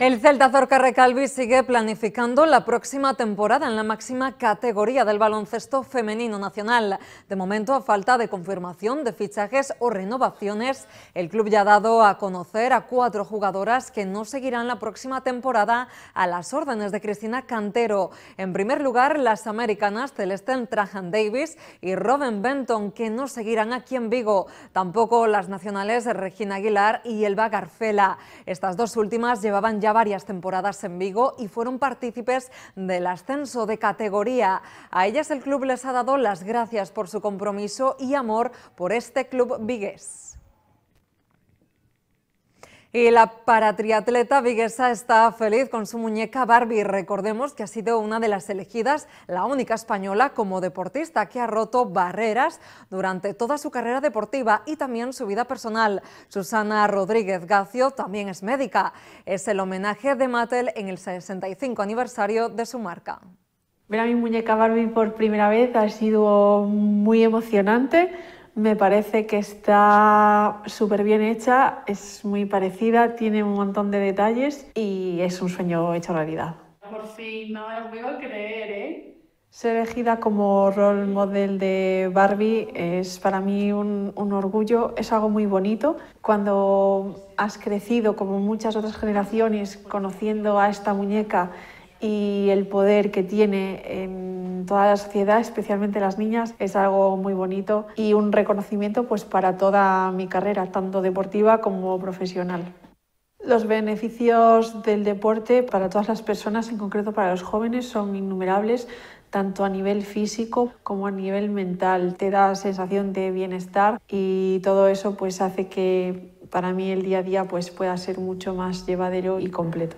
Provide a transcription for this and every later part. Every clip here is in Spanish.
El Celta Zorcarre Recalvi sigue planificando la próxima temporada en la máxima categoría del baloncesto femenino nacional. De momento, a falta de confirmación de fichajes o renovaciones, el club ya ha dado a conocer a cuatro jugadoras que no seguirán la próxima temporada a las órdenes de Cristina Cantero. En primer lugar, las americanas Celeste Trajan Davis y Robin Benton, que no seguirán aquí en Vigo. Tampoco las nacionales Regina Aguilar y Elba Garfela. Estas dos últimas llevaban ya varias temporadas en Vigo y fueron partícipes del ascenso de categoría. A ellas el club les ha dado las gracias por su compromiso y amor por este club vigués. Y la paratriatleta viguesa está feliz con su muñeca Barbie. Recordemos que ha sido una de las elegidas, la única española como deportista que ha roto barreras durante toda su carrera deportiva y también su vida personal. Susana Rodríguez Gacio también es médica. Es el homenaje de Mattel en el 65 aniversario de su marca. Ver a mi muñeca Barbie por primera vez ha sido muy emocionante me parece que está súper bien hecha, es muy parecida, tiene un montón de detalles y es un sueño hecho realidad. Por fin, no me lo puedo creer, ¿eh? Ser elegida como role model de Barbie es para mí un, un, orgullo, es algo muy bonito. Cuando has crecido, como muchas otras generaciones, conociendo a esta muñeca, y el poder que tiene en toda la sociedad, especialmente las niñas, es algo muy bonito y un reconocimiento pues para toda mi carrera, tanto deportiva como profesional. Los beneficios del deporte para todas las personas, en concreto para los jóvenes, son innumerables, tanto a nivel físico como a nivel mental. Te da sensación de bienestar y todo eso pues hace que para mí el día a día pues, pueda ser mucho más llevadero y completo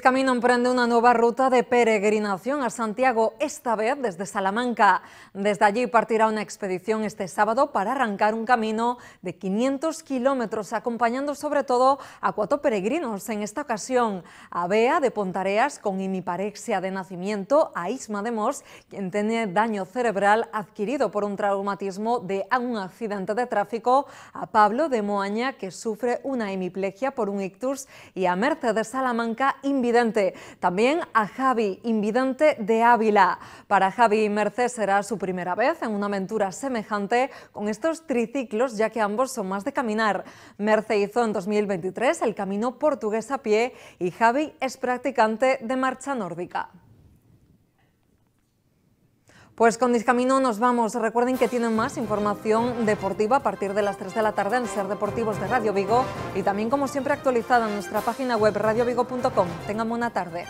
camino emprende una nueva ruta de peregrinación a Santiago, esta vez desde Salamanca. Desde allí partirá una expedición este sábado para arrancar un camino de 500 kilómetros, acompañando sobre todo a cuatro peregrinos, en esta ocasión a Bea de Pontareas con hemiparexia de nacimiento, a Isma de Mos, quien tiene daño cerebral adquirido por un traumatismo de un accidente de tráfico, a Pablo de Moaña, que sufre una hemiplegia por un ictus, y a Mercedes Salamanca, Invidente, también a Javi, Invidente de Ávila. Para Javi y Merced será su primera vez en una aventura semejante con estos triciclos, ya que ambos son más de caminar. Merce hizo en 2023 el camino portugués a pie y Javi es practicante de marcha nórdica. Pues con Discamino nos vamos. Recuerden que tienen más información deportiva a partir de las 3 de la tarde en Ser Deportivos de Radio Vigo y también como siempre actualizada en nuestra página web radiovigo.com. Tengan buena tarde.